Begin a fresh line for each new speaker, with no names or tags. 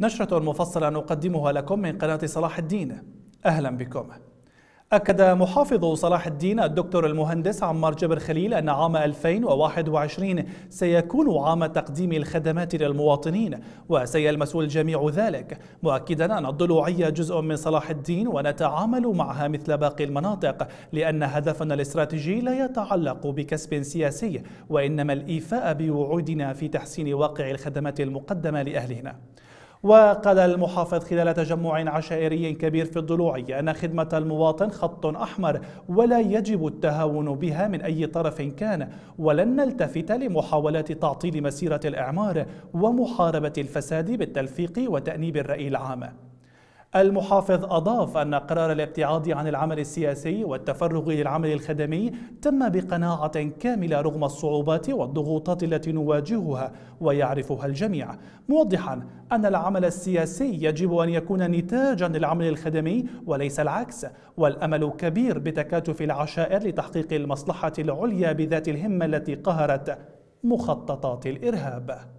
نشرة مفصلة نقدمها لكم من قناة صلاح الدين أهلا بكم أكد محافظ صلاح الدين الدكتور المهندس عمار جبر خليل أن عام 2021 سيكون عام تقديم الخدمات للمواطنين وسيلمس الجميع ذلك مؤكدا أن الضلوعية جزء من صلاح الدين ونتعامل معها مثل باقي المناطق لأن هدفنا الاستراتيجي لا يتعلق بكسب سياسي وإنما الإيفاء بوعودنا في تحسين واقع الخدمات المقدمة لأهلنا وقال المحافظ خلال تجمع عشائري كبير في الضلوع أن خدمة المواطن خط أحمر ولا يجب التهاون بها من أي طرف كان ولن نلتفت لمحاولات تعطيل مسيرة الإعمار ومحاربة الفساد بالتلفيق وتأنيب الرأي العام المحافظ أضاف أن قرار الابتعاد عن العمل السياسي والتفرغ للعمل الخدمي تم بقناعة كاملة رغم الصعوبات والضغوطات التي نواجهها ويعرفها الجميع موضحا أن العمل السياسي يجب أن يكون نتاجا للعمل الخدمي وليس العكس والأمل كبير بتكاتف العشائر لتحقيق المصلحة العليا بذات الهمة التي قهرت مخططات الإرهاب